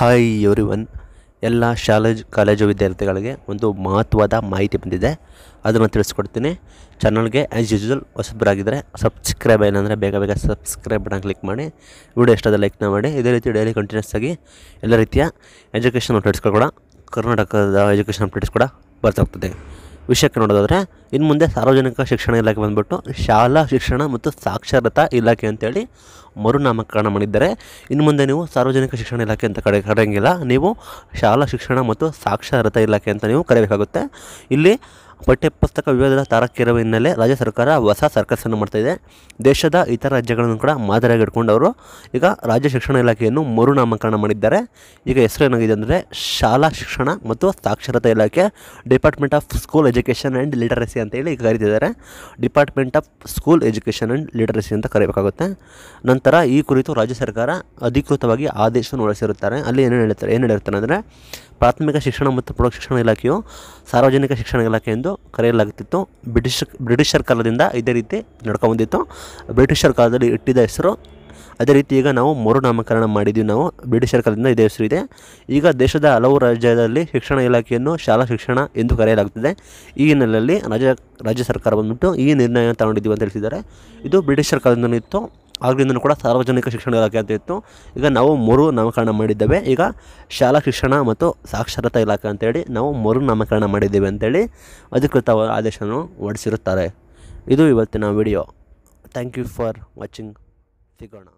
hi every one ಎಲ್ಲ ಶಾಲೆ college ವಿದ್ಯಾರ್ಥಿಗಳಿಗೆ ಒಂದು ಮಹತ್ವದ ಮಾಹಿತಿ ಬಂದಿದೆ ಅದನ್ನು ತಿಳಿಸ್ಕೊಡ್ತೀನಿ ಚಾನಲ್ಗೆ ಆ್ಯಸ್ ಯೂಶುವಲ್ ಹೊಸಬ್ರಾಗಿದ್ದರೆ ಸಬ್ಸ್ಕ್ರೈಬ್ ಏನಂದರೆ ಬೇಗ ಬೇಗ ಸಬ್ಸ್ಕ್ರೈಬ್ ಬಟನ್ ಕ್ಲಿಕ್ ಮಾಡಿ ವಿಡಿಯೋ ಇಷ್ಟದ ಲೈಕ್ನ ಮಾಡಿ ಇದೇ ರೀತಿ ಡೈಲಿ ಕಂಟಿನ್ಯೂಸ್ ಆಗಿ ಎಲ್ಲ ರೀತಿಯ ಎಜುಕೇಷನ್ ಅಪ್ಡೇಟ್ಸ್ಗಳು ಕೂಡ ಕರ್ನಾಟಕದ ಎಜುಕೇಷನ್ ಅಪ್ಡೇಟ್ಸ್ ಕೂಡ ಬರ್ತಾ ಹೋಗ್ತದೆ ವಿಷಯಕ್ಕೆ ನೋಡೋದಾದರೆ ಇನ್ನು ಮುಂದೆ ಸಾರ್ವಜನಿಕ ಶಿಕ್ಷಣ ಇಲಾಖೆ ಬಂದುಬಿಟ್ಟು ಶಾಲಾ ಶಿಕ್ಷಣ ಮತ್ತು ಸಾಕ್ಷರತಾ ಇಲಾಖೆ ಅಂತೇಳಿ ಮರುನಾಮಕರಣ ಮಾಡಿದ್ದಾರೆ ಇನ್ನು ಮುಂದೆ ನೀವು ಸಾರ್ವಜನಿಕ ಶಿಕ್ಷಣ ಇಲಾಖೆ ಅಂತ ಕಡೆ ಕರೆಯಂಗಿಲ್ಲ ನೀವು ಶಾಲಾ ಶಿಕ್ಷಣ ಮತ್ತು ಸಾಕ್ಷರತಾ ಇಲಾಖೆ ಅಂತ ನೀವು ಕರೆಯಬೇಕಾಗುತ್ತೆ ಇಲ್ಲಿ ಪಠ್ಯಪುಸ್ತಕ ವಿವಾದದ ತಾರಕೇರುವ ಹಿನ್ನೆಲೆ ರಾಜ್ಯ ಸರ್ಕಾರ ಹೊಸ ಸರ್ಕಸನ್ನು ಮಾಡ್ತಾ ಇದೆ ದೇಶದ ಇತರ ರಾಜ್ಯಗಳನ್ನು ಕೂಡ ಮಾದರಿಯಾಗಿ ಇಟ್ಕೊಂಡು ಅವರು ಈಗ ರಾಜ್ಯ ಶಿಕ್ಷಣ ಇಲಾಖೆಯನ್ನು ಮರುನಾಮಕರಣ ಮಾಡಿದ್ದಾರೆ ಈಗ ಹೆಸರು ಏನಾಗಿದೆ ಅಂದರೆ ಶಾಲಾ ಶಿಕ್ಷಣ ಮತ್ತು ಸಾಕ್ಷರತಾ ಇಲಾಖೆ department of school education and literacy ಅಂತೇಳಿ ಈಗ ಕರೀತಿದ್ದಾರೆ department of school education and literacy ಅಂತ ಕರೀಬೇಕಾಗುತ್ತೆ ನಂತರ ಈ ಕುರಿತು ರಾಜ್ಯ ಸರ್ಕಾರ ಅಧಿಕೃತವಾಗಿ ಆದೇಶವನ್ನು ಹೊರಡಿಸಿರುತ್ತಾರೆ ಅಲ್ಲಿ ಏನು ಹೇಳ್ತಾರೆ ಏನು ಹೇಳಿರ್ತಾರೆ ಅಂದರೆ ಪ್ರಾಥಮಿಕ ಶಿಕ್ಷಣ ಮತ್ತು ಪ್ರೌಢಶಿಕ್ಷಣ ಇಲಾಖೆಯು ಸಾರ್ವಜನಿಕ ಶಿಕ್ಷಣ ಇಲಾಖೆ ಎಂದು ಕರೆಯಲಾಗುತ್ತಿತ್ತು ಬ್ರಿಟಿಷ್ ಬ್ರಿಟಿಷರ್ ಕಾಲದಿಂದ ಇದೇ ರೀತಿ ಬಂದಿತ್ತು ಬ್ರಿಟಿಷರ್ ಕಾಲದಲ್ಲಿ ಇಟ್ಟಿದ್ದ ಹೆಸರು ಅದೇ ರೀತಿ ಈಗ ನಾವು ಮರು ನಾಮಕರಣ ಮಾಡಿದ್ದೀವಿ ನಾವು ಬ್ರಿಟಿಷರ್ ಕಾಲದಿಂದ ಇದೇ ಹೆಸರು ಇದೆ ಈಗ ದೇಶದ ಹಲವು ರಾಜ್ಯದಲ್ಲಿ ಶಿಕ್ಷಣ ಇಲಾಖೆಯನ್ನು ಶಾಲಾ ಶಿಕ್ಷಣ ಎಂದು ಕರೆಯಲಾಗುತ್ತದೆ ಈ ಹಿನ್ನೆಲೆಯಲ್ಲಿ ರಾಜ್ಯ ರಾಜ್ಯ ಸರ್ಕಾರ ಬಂದ್ಬಿಟ್ಟು ಈ ನಿರ್ಣಯ ತಗೊಂಡಿದ್ದೀವಿ ಅಂತ ತಿಳಿಸಿದ್ದಾರೆ ಇದು ಬ್ರಿಟಿಷರ್ ಕಾಲದಿಂದಲೂ ಇತ್ತು ಆಗಲಿಂದಲೂ ಕೂಡ ಸಾರ್ವಜನಿಕ ಶಿಕ್ಷಣ ಇಲಾಖೆ ಅಂತ ಇತ್ತು ಈಗ ನಾವು ಮರು ನಾಮಕರಣ ಮಾಡಿದ್ದೇವೆ ಈಗ ಶಾಲಾ ಶಿಕ್ಷಣ ಮತ್ತು ಸಾಕ್ಷರತಾ ಇಲಾಖೆ ಅಂತೇಳಿ ನಾವು ಮರು ನಾಮಕರಣ ಮಾಡಿದ್ದೇವೆ ಅಂತೇಳಿ ಅಧಿಕೃತ ಆದೇಶವನ್ನು ಹೊರಡಿಸಿರುತ್ತಾರೆ ಇದು ಇವತ್ತಿನ video thank you for watching ಸಿಗೋಣ